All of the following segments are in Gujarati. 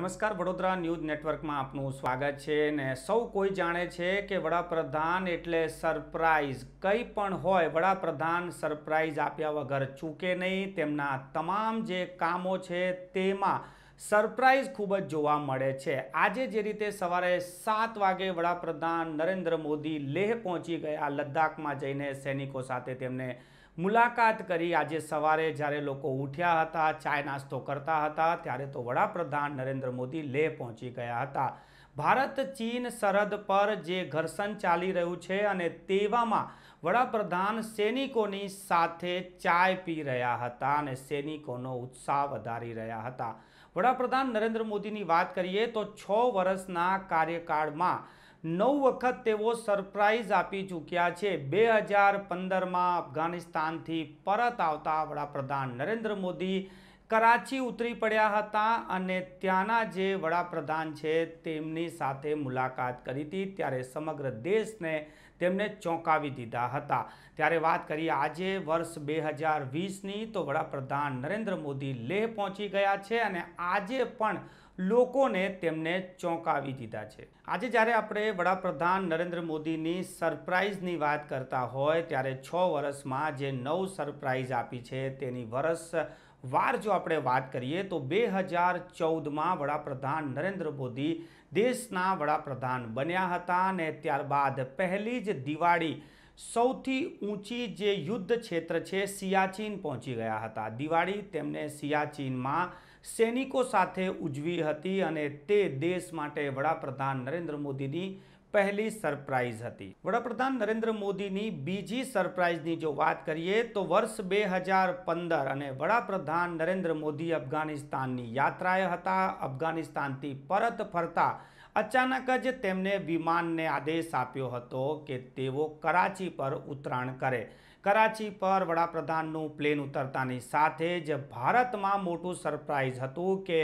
નમસ્કાર વડોદરા ન્યૂઝ નેટવર્કમાં આપનું સ્વાગત છે ને સૌ કોઈ જાણે છે કે વડાપ્રધાન એટલે સરપ્રાઈઝ કંઈ પણ હોય વડાપ્રધાન સરપ્રાઈઝ આપ્યા વગર ચૂકે નહીં તેમના તમામ જે કામો છે તેમાં સરપ્રાઇઝ ખૂબ જ જોવા મળે છે આજે જે રીતે સવારે સાત વાગે વડાપ્રધાન નરેન્દ્ર મોદી લેહ પહોંચી ગયા લદ્દાખમાં જઈને સૈનિકો સાથે તેમને મુલાકાત કરી આજે સવારે જ્યારે લોકો ઉઠ્યા હતા ચાય નાસ્તો કરતા હતા ત્યારે તો વડાપ્રધાન નરેન્દ્ર મોદી લેહ પહોંચી ગયા હતા ભારત ચીન સરહદ પર જે ઘર્ષણ ચાલી રહ્યું છે અને તેવામાં વડાપ્રધાન સૈનિકોની સાથે ચાય પી રહ્યા હતા અને સૈનિકોનો ઉત્સાહ વધારી રહ્યા હતા વડાપ્રધાન નરેન્દ્ર મોદીની વાત કરીએ તો છ વર્ષના કાર્યકાળમાં નવ વખત તેઓ સરપ્રાઇઝ આપી ચૂક્યા છે બે હજાર પંદરમાં અફઘાનિસ્તાનથી પરત આવતા વડાપ્રધાન નરેન્દ્ર મોદી કરાચી ઉતરી પડ્યા હતા અને ત્યાંના જે વડાપ્રધાન છે તેમની સાથે મુલાકાત કરી હતી ત્યારે સમગ્ર દેશને તેમને ચોંકાવી દીધા હતા ત્યારે વાત કરીએ આજે વર્ષ બે હજાર વીસની તો વડાપ્રધાન નરેન્દ્ર મોદી લેહ પહોંચી ગયા છે અને આજે પણ લોકોને તેમને ચોંકાવી દીધા છે આજે જ્યારે આપણે વડાપ્રધાન નરેન્દ્ર મોદીની સરપ્રાઇઝની વાત કરતા હોય ત્યારે છ વર્ષમાં જે નવ સરપ્રાઇઝ આપી છે તેની વર્ષ વાર જો આપણે વાત કરીએ તો બે હજાર ચૌદમાં વડાપ્રધાન નરેન્દ્ર મોદી દેશના વડાપ્રધાન બન્યા હતા અને ત્યારબાદ પહેલી જ દિવાળી સૌથી ઊંચી જે યુદ્ધ ક્ષેત્ર છે સિયાચીન પહોંચી ગયા હતા દિવાળી તેમને સિયાચીનમાં સૈનિકો સાથે ઉજવી હતી અને તે દેશ માટે વડાપ્રધાન નરેન્દ્ર મોદીની પહેલી સરપ્રાઇઝ હતી વડાપ્રધાન નરેન્દ્ર મોદીની બીજી સરપ્રાઇઝની જો વાત કરીએ તો વર્ષ બે હજાર પંદર અને વડાપ્રધાન નરેન્દ્ર મોદી અફઘાનિસ્તાનની યાત્રાએ હતા અફઘાનિસ્તાનથી પરત ફરતા અચાનક જ તેમને વિમાનને આદેશ આપ્યો હતો કે તેઓ કરાચી પર ઉતરાણ કરે કરાચી પર વડાપ્રધાનનું પ્લેન ઉતરતાની સાથે જ ભારતમાં મોટું સરપ્રાઇઝ હતું કે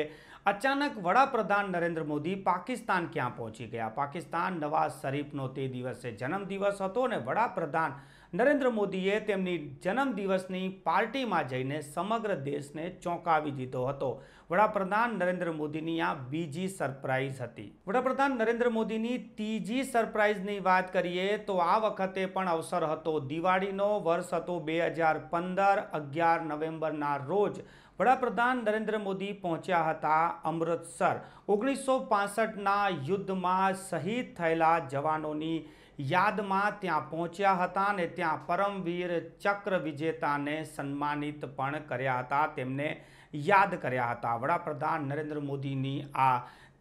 અચાનક વડાપ્રધાન નરેન્દ્ર મોદી પાકિસ્તાન ક્યાં પહોંચી ગયા પાકિસ્તાન નવાઝ શરીફનો તે દિવસે જન્મદિવસ હતો અને વડાપ્રધાન નરેન્દ્ર મોદીએ તેમની જન્મદિવસની પાર્ટીમાં જઈને સમગ્ર દેશને ચોંકાવી દીધો હતો વડાપ્રધાન નરેન્દ્ર મોદીની આ બીજી સરપ્રાઇઝ હતી વડાપ્રધાન નરેન્દ્ર મોદીની ત્રીજી સરપ્રાઇઝની વાત કરીએ તો આ વખતે પણ અવસર હતો દિવાળીનો વર્ષ હતો બે હજાર પંદર અગિયાર નવેમ્બરના રોજ વડાપ્રધાન નરેન્દ્ર મોદી પહોંચ્યા હતા અમૃતસર ઓગણીસો પાસઠના યુદ્ધમાં શહીદ થયેલા જવાનોની યાદમાં ત્યાં પહોંચ્યા હતા અને ત્યાં પરમવીર ચક્ર વિજેતાને સન્માનિત પણ કર્યા હતા તેમને યાદ કર્યા હતા વડાપ્રધાન નરેન્દ્ર મોદીની આ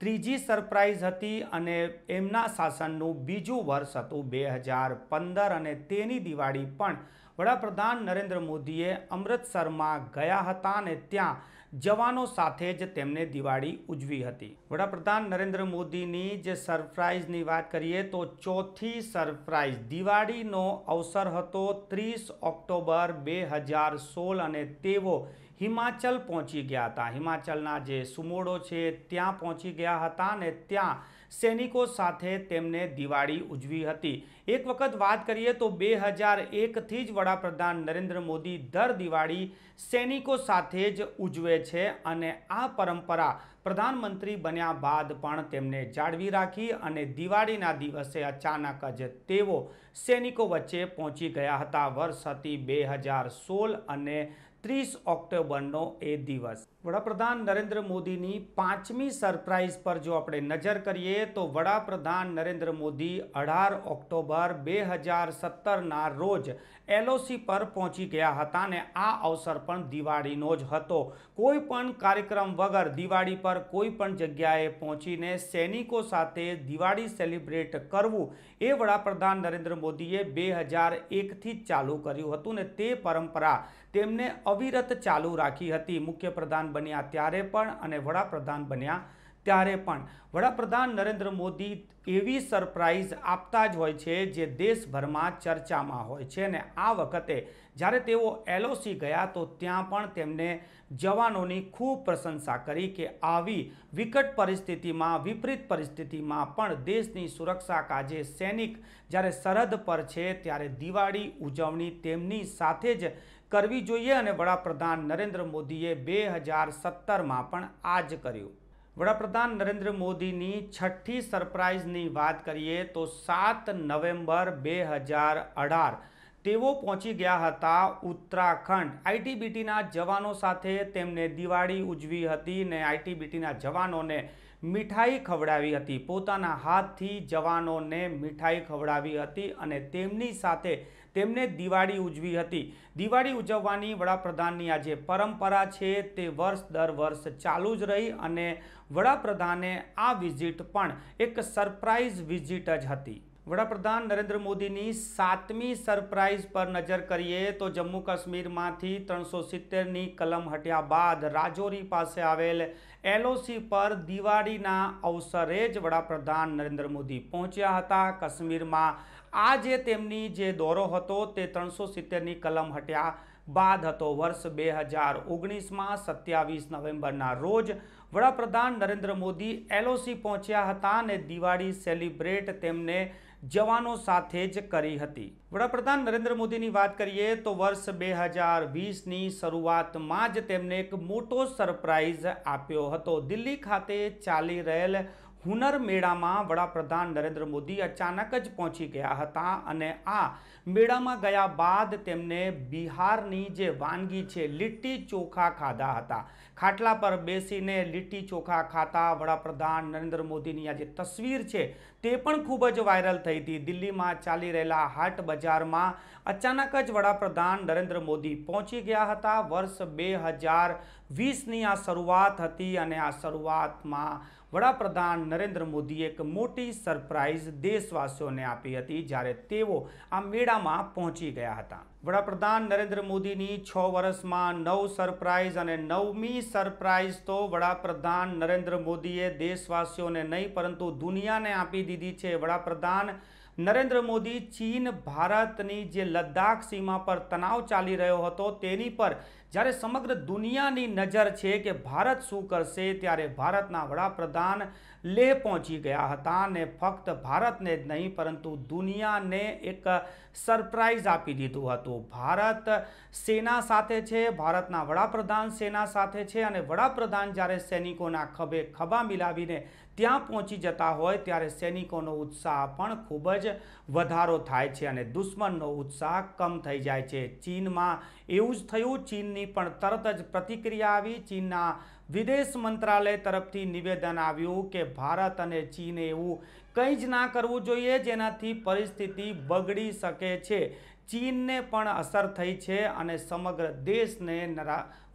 ત્રીજી સરપ્રાઇઝ હતી અને એમના શાસનનું બીજું વર્ષ હતું બે હજાર પંદર અને તેની દિવાળી પણ વડાપ્રધાન નરેન્દ્ર મોદીએ અમૃતસરમાં ગયા હતા અને ત્યાં જવાનો સાથે જ તેમણે દિવાળી ઉજવી હતી વડાપ્રધાન નરેન્દ્ર મોદીની જે સરપ્રાઇઝની વાત કરીએ તો ચોથી સરપ્રાઇઝ દિવાળીનો અવસર હતો ત્રીસ ઓક્ટોબર બે હજાર સોળ અને તેઓ હિમાચલ પહોંચી ગયા હતા હિમાચલના જે સુમોડો છે ત્યાં પહોંચી ગયા હતા અને ત્યાં સૈનિકો સાથે તેમને દિવાળી ઉજવી હતી એક વખત વાત કરીએ તો બે હજાર એકથી જ વડાપ્રધાન નરેન્દ્ર મોદી દર દિવાળી સૈનિકો સાથે જ ઉજવે છે અને આ પરંપરા પ્રધાનમંત્રી બન્યા બાદ પણ તેમને જાળવી રાખી અને દિવાળીના દિવસે અચાનક જ તેઓ સૈનિકો વચ્ચે પહોંચી ગયા હતા વર્ષ હતી બે હજાર સોળ અને ત્રીસ ઓક્ટોબરનો એ દિવસ વડાપ્રધાન નરેન્દ્ર મોદીની પાંચમી સરપ્રાઇઝ પર જો આપણે નજર કરીએ તો વડાપ્રધાન નરેન્દ્ર મોદી અઢાર ઓક્ટોબર ઓક્ટોબર બે હજાર સત્તરના રોજ એલઓસી પર પહોંચી ગયા હતા અને આ અવસર પણ દિવાળીનો જ હતો કોઈ પણ કાર્યક્રમ વગર દિવાળી પર કોઈ પણ જગ્યાએ પહોંચીને સૈનિકો સાથે દિવાળી સેલિબ્રેટ કરવું એ વડાપ્રધાન નરેન્દ્ર મોદીએ બે હજાર એકથી જ ચાલુ કર્યું હતું ને તે પરંપરા તેમને અવિરત ચાલુ રાખી હતી મુખ્યપ્રધાન બન્યા ત્યારે પણ અને વડાપ્રધાન બન્યા ત્યારે પણ વડાપ્રધાન નરેન્દ્ર મોદી એવી સરપ્રાઇઝ આપતા જ હોય છે જે દેશભરમાં ચર્ચામાં હોય છે અને આ વખતે જ્યારે તેઓ એલઓસી ગયા તો ત્યાં પણ તેમને જવાનોની ખૂબ પ્રશંસા કરી કે આવી વિકટ પરિસ્થિતિમાં વિપરીત પરિસ્થિતિમાં પણ દેશની સુરક્ષા કાજે સૈનિક જ્યારે સરહદ પર છે ત્યારે દિવાળી ઉજવણી તેમની સાથે જ કરવી જોઈએ અને વડાપ્રધાન નરેન્દ્ર મોદીએ બે હજાર સત્તરમાં પણ આ જ કર્યું વડાપ્રધાન નરેન્દ્ર મોદીની છઠ્ઠી સરપ્રાઇઝની વાત કરીએ તો સાત નવેમ્બર બે હજાર અઢાર તેઓ પહોંચી ગયા હતા ઉત્તરાખંડ આઈટીબીટીના જવાનો સાથે તેમને દિવાળી ઉજવી હતી ને આઈટીબીટીના જવાનોને મીઠાઈ ખવડાવી હતી પોતાના હાથથી જવાનોને મીઠાઈ ખવડાવી હતી અને તેમની સાથે તેમને દિવાળી ઉજવી હતી દિવાળી ઉજવવાની વડાપ્રધાનની આ જે પરંપરા છે તે વર્ષ દર વર્ષ ચાલુ જ રહી અને વડાપ્રધાને આ વિઝિટ પણ એક સરપ્રાઇઝ વિઝિટ જ હતી વડાપ્રધાન નરેન્દ્ર મોદીની સાતમી સરપ્રાઇઝ પર નજર કરીએ તો જમ્મુ કાશ્મીરમાંથી ત્રણસો સિત્તેરની કલમ હટ્યા બાદ રાજૌરી પાસે આવેલ એલઓસી પર દિવાળીના અવસરે જ વડાપ્રધાન નરેન્દ્ર મોદી પહોંચ્યા હતા કાશ્મીરમાં આ જે તેમની જે દોરો હતો તે ત્રણસો સિત્તેરની કલમ હટ્યા બાદ હતો વર્ષ બે હજાર ઓગણીસમાં સત્યાવીસ નવેમ્બરના રોજ વડાપ્રધાન નરેન્દ્ર મોદી એલઓસી પહોંચ્યા હતા અને દિવાળી સેલિબ્રેટ તેમને જવાનો સાથે જ કરી હતી વડાપ્રધાન નરેન્દ્ર મોદીની વાત કરીએ તો વર્ષ બે હજાર વીસની શરૂઆતમાં જ તેમને એક મોટો સરપ્રાઇઝ આપ્યો હતો દિલ્હી ખાતે ચાલી રહેલ હુનર મેળામાં વડાપ્રધાન નરેન્દ્ર મોદી અચાનક જ પહોંચી ગયા હતા અને આ મેળામાં ગયા બાદ તેમને બિહારની જે વાનગી છે લીટી ચોખા ખાધા હતા ખાટલા પર બેસીને લીટી ચોખા ખાતા વડાપ્રધાન નરેન્દ્ર મોદીની આ જે તસવીર છે તે પણ ખૂબ જ વાયરલ થઈ હતી દિલ્હીમાં ચાલી રહેલા હાટ બજારમાં અચાનક જ વડાપ્રધાન નરેન્દ્ર મોદી પહોંચી ગયા હતા વર્ષ બે હજાર વીસની આ શરૂઆત હતી અને આ શરૂઆતમાં વડાપ્રધાન નરેન્દ્ર મોદીએ એક મોટી સરપ્રાઇઝ દેશવાસીઓને આપી હતી જ્યારે તેઓ આ મેળામાં પહોંચી ગયા હતા વડાપ્રધાન નરેન્દ્ર મોદીની છ વર્ષમાં નવ સરપ્રાઇઝ અને નવમી સરપ્રાઇઝ તો વડાપ્રધાન નરેન્દ્ર મોદીએ દેશવાસીઓને નહીં પરંતુ દુનિયાને આપી દીધી છે વડાપ્રધાન નરેન્દ્ર મોદી ચીન ભારતની જે લદ્દાખ સીમા પર તણાવ ચાલી રહ્યો હતો તેની પર જ્યારે સમગ્ર દુનિયાની નજર છે કે ભારત શું કરશે ત્યારે ભારતના વડાપ્રધાન લેહ પહોંચી ગયા હતા અને ફક્ત ભારતને જ નહીં પરંતુ દુનિયાને એક સરપ્રાઇઝ આપી દીધું હતું ભારત સેના સાથે છે ભારતના વડાપ્રધાન સેના સાથે છે અને વડાપ્રધાન જ્યારે સૈનિકોના ખભે ખભા મિલાવીને ત્યાં પહોંચી જતા હોય ત્યારે સૈનિકોનો ઉત્સાહ પણ ખૂબ જ વધારો થાય છે અને દુશ્મનનો ઉત્સાહ કમ થઈ જાય છે ચીનમાં એવું જ થયું ચીનની પણ તરત જ પ્રતિક્રિયા આવી ચીનના વિદેશ મંત્રાલય તરફથી નિવેદન આવ્યું કે ભારત અને ચીને એવું કંઈ જ ના કરવું જોઈએ જેનાથી પરિસ્થિતિ બગડી શકે છે ચીનને પણ અસર થઈ છે અને સમગ્ર દેશને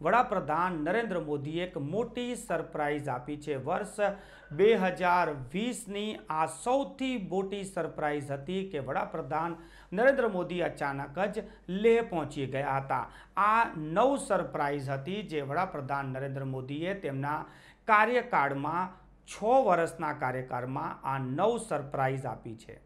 વડાપ્રધાન નરેન્દ્ર મોદીએ એક મોટી સરપ્રાઇઝ આપી છે વર્ષ બે હજાર વીસની આ સૌથી મોટી સરપ્રાઇઝ હતી કે વડાપ્રધાન નરેન્દ્ર મોદી અચાનક જ લેહ પહોંચી ગયા હતા આ નવ સરપ્રાઇઝ હતી જે વડાપ્રધાન નરેન્દ્ર મોદીએ તેમના કાર્યકાળમાં છ વર્ષના કાર્યકાળમાં આ નવ સરપ્રાઇઝ આપી છે